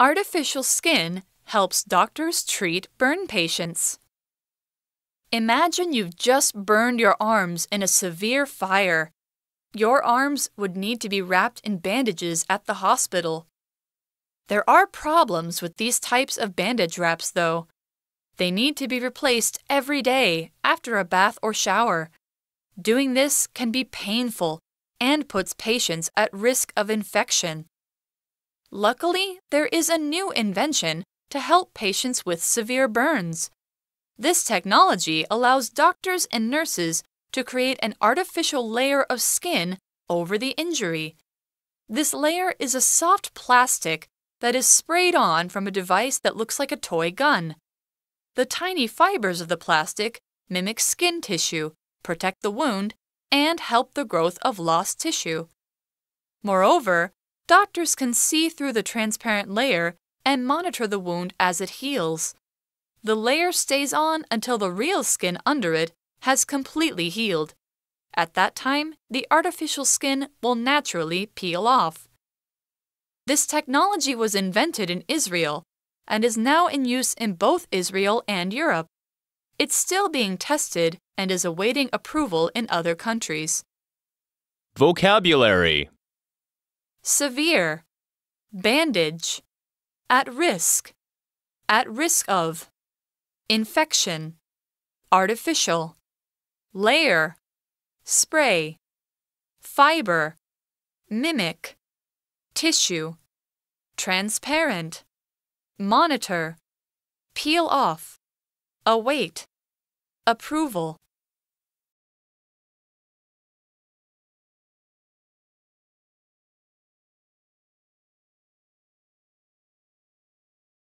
Artificial skin helps doctors treat burn patients. Imagine you've just burned your arms in a severe fire. Your arms would need to be wrapped in bandages at the hospital. There are problems with these types of bandage wraps, though. They need to be replaced every day after a bath or shower. Doing this can be painful and puts patients at risk of infection. Luckily, there is a new invention to help patients with severe burns. This technology allows doctors and nurses to create an artificial layer of skin over the injury. This layer is a soft plastic that is sprayed on from a device that looks like a toy gun. The tiny fibers of the plastic mimic skin tissue, protect the wound, and help the growth of lost tissue. Moreover, Doctors can see through the transparent layer and monitor the wound as it heals. The layer stays on until the real skin under it has completely healed. At that time, the artificial skin will naturally peel off. This technology was invented in Israel and is now in use in both Israel and Europe. It's still being tested and is awaiting approval in other countries. Vocabulary severe, bandage, at risk, at risk of, infection, artificial, layer, spray, fiber, mimic, tissue, transparent, monitor, peel off, await, approval.